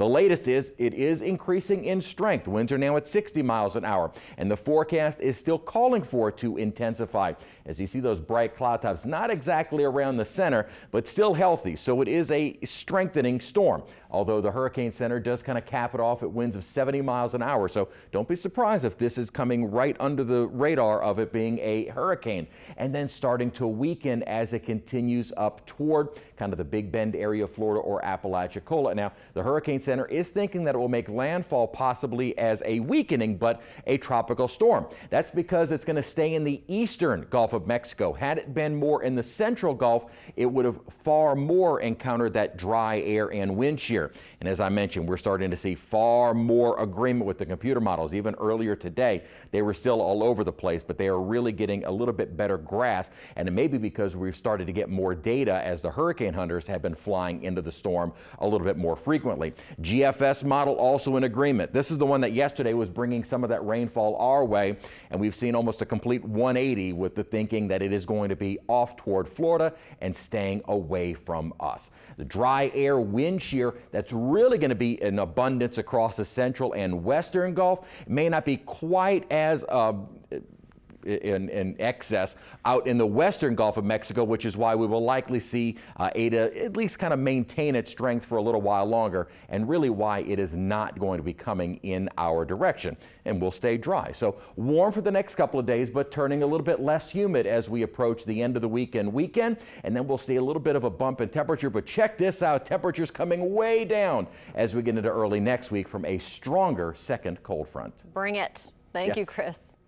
The latest is it is increasing in strength. Winds are now at 60 miles an hour, and the forecast is still calling for it to intensify. As you see those bright cloud tops, not exactly around the center, but still healthy. So it is a strengthening storm, although the Hurricane Center does kind of cap it off at winds of 70 miles an hour. So don't be surprised if this is coming right under the radar of it being a hurricane and then starting to weaken as it continues up toward kind of the Big Bend area of Florida or Apalachicola. Now, the Hurricane Center Center is thinking that it will make landfall possibly as a weakening but a tropical storm. That's because it's going to stay in the eastern Gulf of Mexico. Had it been more in the central Gulf, it would have far more encountered that dry air and wind shear. And as I mentioned, we're starting to see far more agreement with the computer models. Even earlier today, they were still all over the place, but they are really getting a little bit better grasp. And it may be because we've started to get more data as the hurricane hunters have been flying into the storm a little bit more frequently. GFS model also in agreement. This is the one that yesterday was bringing some of that rainfall our way, and we've seen almost a complete 180 with the thinking that it is going to be off toward Florida and staying away from us. The dry air wind shear that's really going to be in abundance across the central and western Gulf may not be quite as uh, in, in excess out in the western Gulf of Mexico, which is why we will likely see uh, Ada at least kind of maintain its strength for a little while longer, and really why it is not going to be coming in our direction. And we'll stay dry. So warm for the next couple of days, but turning a little bit less humid as we approach the end of the weekend weekend. And then we'll see a little bit of a bump in temperature, but check this out. Temperatures coming way down as we get into early next week from a stronger second cold front. Bring it. Thank yes. you, Chris.